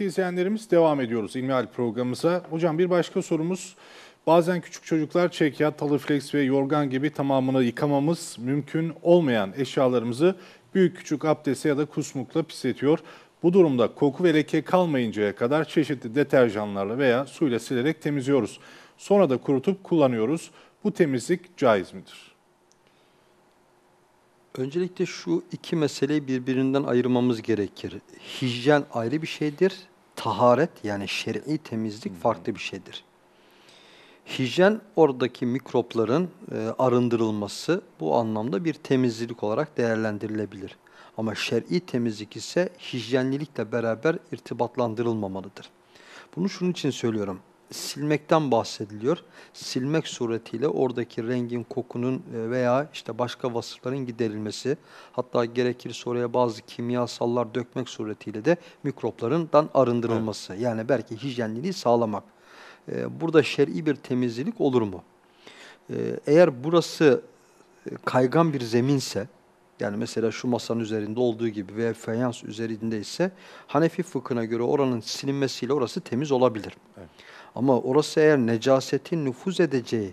kıymetli izleyenlerimiz devam ediyoruz İlmihal programımıza. Hocam bir başka sorumuz bazen küçük çocuklar çekyat, taliflex ve yorgan gibi tamamını yıkamamız mümkün olmayan eşyalarımızı büyük küçük abdese ya da kusmukla pisletiyor. Bu durumda koku ve leke kalmayıncaya kadar çeşitli deterjanlarla veya suyla silerek temizliyoruz. Sonra da kurutup kullanıyoruz. Bu temizlik caiz midir? Öncelikle şu iki meseleyi birbirinden ayırmamız gerekir. Hijyen ayrı bir şeydir, taharet yani şer'i temizlik hmm. farklı bir şeydir. Hijyen oradaki mikropların e, arındırılması bu anlamda bir temizlik olarak değerlendirilebilir. Ama şer'i temizlik ise hijyenlilikle beraber irtibatlandırılmamalıdır. Bunu şunun için söylüyorum silmekten bahsediliyor. Silmek suretiyle oradaki rengin, kokunun e, veya işte başka vasıfların giderilmesi, hatta gerekirse oraya bazı kimyasallar dökmek suretiyle de mikroplarından arındırılması. Evet. Yani belki hijyenliliği sağlamak. E, burada şer'i bir temizlik olur mu? E, eğer burası kaygan bir zeminse, yani mesela şu masanın üzerinde olduğu gibi veya fayans üzerinde ise Hanefi fıkhına göre oranın silinmesiyle orası temiz olabilir. Evet. Ama orası eğer necasetin nüfuz edeceği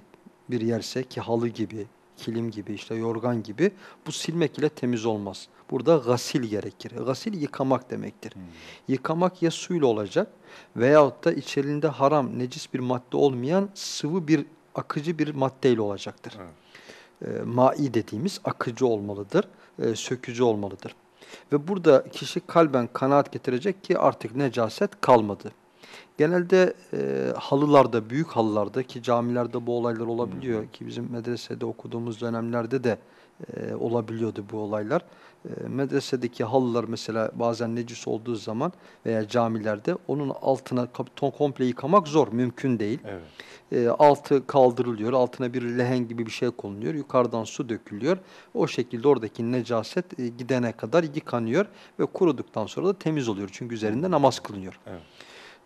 bir yerse ki halı gibi, kilim gibi, işte yorgan gibi bu silmek ile temiz olmaz. Burada gasil gerekir. Gasil yıkamak demektir. Hmm. Yıkamak ya suyla olacak veyahut da içerisinde haram, necis bir madde olmayan sıvı bir akıcı bir maddeyle olacaktır. Evet. E, mai dediğimiz akıcı olmalıdır, e, sökücü olmalıdır. Ve burada kişi kalben kanaat getirecek ki artık necaset kalmadı. Genelde e, halılarda, büyük halılarda ki camilerde bu olaylar olabiliyor hmm. ki bizim medresede okuduğumuz dönemlerde de e, olabiliyordu bu olaylar. E, medresedeki halılar mesela bazen necis olduğu zaman veya camilerde onun altına ton komple yıkamak zor, mümkün değil. Evet. E, altı kaldırılıyor, altına bir lehen gibi bir şey konuluyor, yukarıdan su dökülüyor. O şekilde oradaki necaset e, gidene kadar yıkanıyor ve kuruduktan sonra da temiz oluyor çünkü üzerinde namaz kılınıyor. Evet.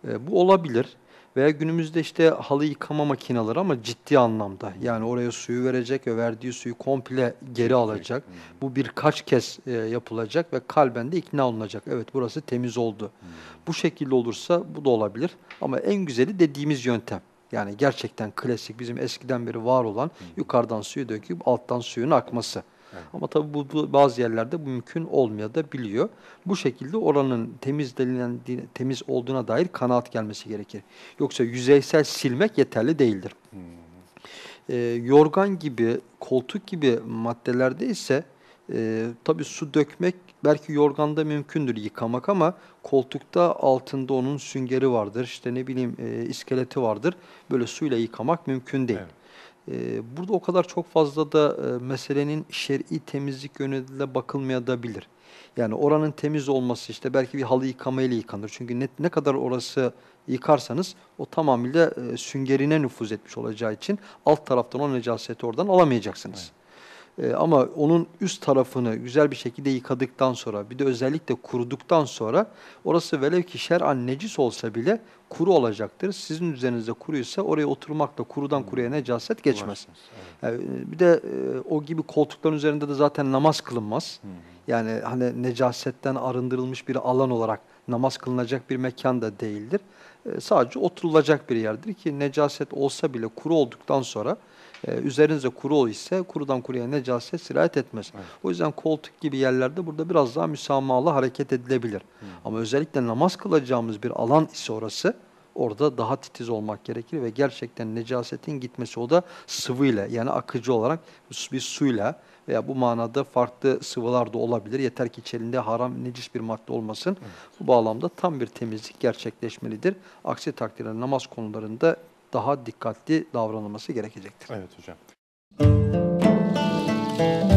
E, bu olabilir. Veya günümüzde işte halı yıkama makineleri ama ciddi anlamda. Yani oraya suyu verecek ve verdiği suyu komple geri alacak. Hmm. Bu birkaç kez e, yapılacak ve kalben de ikna olunacak. Evet burası temiz oldu. Hmm. Bu şekilde olursa bu da olabilir. Ama en güzeli dediğimiz yöntem. Yani gerçekten klasik bizim eskiden beri var olan hmm. yukarıdan suyu döküp alttan suyun akması. Evet. Ama tabii bu, bu bazı yerlerde bu mümkün biliyor. Bu şekilde oranın temiz denilen temiz olduğuna dair kanaat gelmesi gerekir. Yoksa yüzeysel silmek yeterli değildir. Hmm. E, yorgan gibi, koltuk gibi maddelerde ise e, tabii su dökmek belki yorganda mümkündür yıkamak ama koltukta altında onun süngeri vardır. işte ne bileyim e, iskeleti vardır. Böyle suyla yıkamak mümkün değil. Evet. Ee, burada o kadar çok fazla da e, meselenin şer'i temizlik yönüyle bakılmayabilir. Yani oranın temiz olması işte belki bir halı yıkamayla yıkanır. Çünkü ne, ne kadar orası yıkarsanız o tamamıyla e, süngerine nüfuz etmiş olacağı için alt taraftan o necaseti oradan alamayacaksınız. Evet. Ee, ama onun üst tarafını güzel bir şekilde yıkadıktan sonra bir de özellikle kuruduktan sonra orası velev ki şer'an necis olsa bile kuru olacaktır. Sizin üzerinizde kuruysa oraya oturmakla kurudan kuruya necaset geçmez. Yani e, bir de e, o gibi koltukların üzerinde de zaten namaz kılınmaz. Yani hani necasetten arındırılmış bir alan olarak namaz kılınacak bir mekan da değildir. E, sadece oturulacak bir yerdir ki necaset olsa bile kuru olduktan sonra e, üzerinize kuru ise kurudan kuruya necaset sirayet etmez. Evet. O yüzden koltuk gibi yerlerde burada biraz daha müsamahalı hareket edilebilir. Hı. Ama özellikle namaz kılacağımız bir alan ise orası, orada daha titiz olmak gerekir ve gerçekten necasetin gitmesi o da sıvıyla yani akıcı olarak bir suyla veya bu manada farklı sıvılar da olabilir. Yeter ki içerisinde haram, necis bir madde olmasın. Evet. Bu bağlamda tam bir temizlik gerçekleşmelidir. Aksi takdirde namaz konularında daha dikkatli davranılması gerekecektir. Evet hocam. Müzik